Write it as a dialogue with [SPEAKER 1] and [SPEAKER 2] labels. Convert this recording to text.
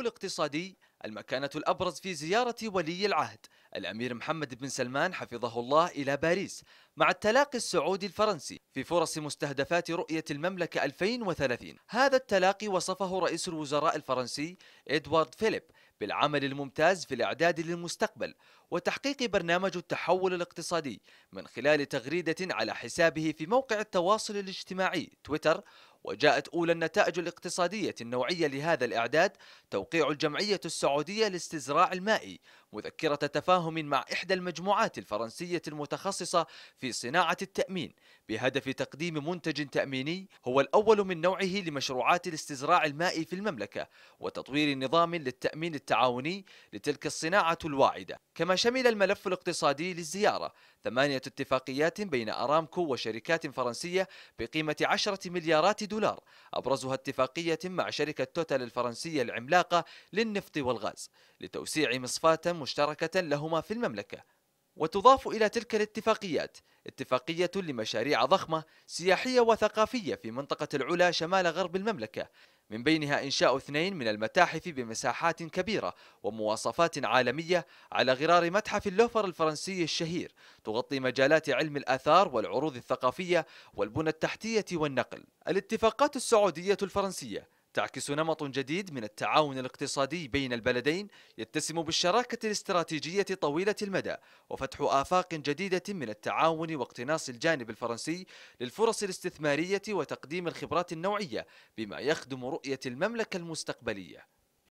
[SPEAKER 1] الاقتصادي المكانة الأبرز في زيارة ولي العهد الأمير محمد بن سلمان حفظه الله إلى باريس مع التلاقي السعودي الفرنسي في فرص مستهدفات رؤية المملكة 2030 هذا التلاقي وصفه رئيس الوزراء الفرنسي إدوارد فيليب بالعمل الممتاز في الإعداد للمستقبل وتحقيق برنامج التحول الاقتصادي من خلال تغريدة على حسابه في موقع التواصل الاجتماعي تويتر وجاءت أولى النتائج الاقتصادية النوعية لهذا الإعداد توقيع الجمعية السعودية لاستزراع المائي مذكرة تفاهم مع إحدى المجموعات الفرنسية المتخصصة في صناعة التأمين بهدف تقديم منتج تأميني هو الأول من نوعه لمشروعات الاستزراع المائي في المملكة وتطوير نظام للتأمين التعاوني لتلك الصناعة الواعدة كما شمل الملف الاقتصادي للزيارة ثمانية اتفاقيات بين أرامكو وشركات فرنسية بقيمة عشرة مليارات دولار دولار أبرزها اتفاقية مع شركة توتال الفرنسية العملاقة للنفط والغاز لتوسيع مصفاة مشتركة لهما في المملكة وتضاف إلى تلك الاتفاقيات اتفاقية لمشاريع ضخمة سياحية وثقافية في منطقة العلا شمال غرب المملكة من بينها إنشاء اثنين من المتاحف بمساحات كبيرة ومواصفات عالمية على غرار متحف اللوفر الفرنسي الشهير تغطي مجالات علم الآثار والعروض الثقافية والبنى التحتية والنقل الاتفاقات السعودية الفرنسية تعكس نمط جديد من التعاون الاقتصادي بين البلدين يتسم بالشراكة الاستراتيجية طويلة المدى وفتح آفاق جديدة من التعاون واقتناص الجانب الفرنسي للفرص الاستثمارية وتقديم الخبرات النوعية بما يخدم رؤية المملكة المستقبلية